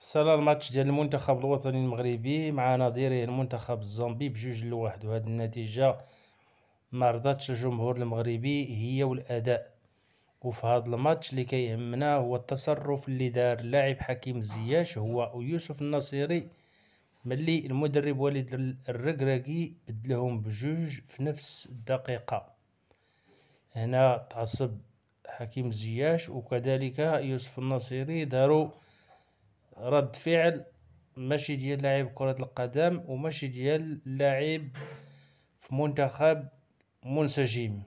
صار الماتش ديال المنتخب الوطني المغربي مع نظيره المنتخب الزومبي بجوج لواحد وهذه النتيجه ما رضاتش الجمهور المغربي هي والاداء وفي هذا الماتش اللي كيهمنا هو التصرف اللي دار اللاعب حكيم زياش هو يوسف النصيري ملي المدرب وليد الركراكي بدلهم بجوج في نفس الدقيقه هنا تعصب حكيم زياش وكذلك يوسف النصيري داروا رد فعل ماشي ديال لاعب كرة القدم وماشي ديال لاعب في منتخب منسجم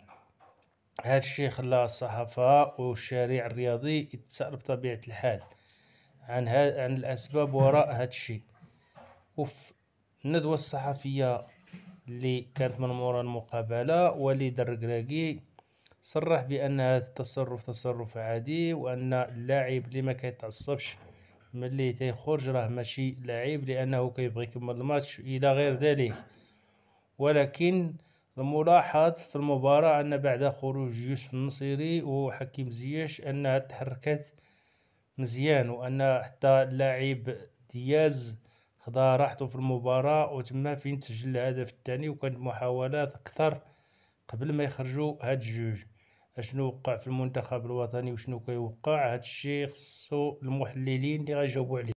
هذا الشيء خلى الصحافة والشارع الرياضي يتسأل بطبيعة الحال عن ها عن الأسباب وراء هذا الشيء وفي الندوة الصحفية اللي كانت من مورا المقابلة وليد الركراكي صرح بأن هذا التصرف تصرف عادي وأن اللاعب اللي ما كيتعصبش ملي تيخرج راه ماشي لعيب لانه كيبغي يكمل الماتش الى غير ذلك ولكن الملاحظ في المباراة أن بعد خروج يوسف النصيري وحكيم زياش أنها تحركت مزيان وأن حتى اللاعب دياز خدا راحته في المباراة وتما فين تسجل الهدف الثاني وكانت محاولات أكثر قبل ما يخرجوا هاد الجوج اشنو وقع في المنتخب الوطني وشنو كيوقع هذا الشيء خصو المحللين اللي غيجاوبوا عليه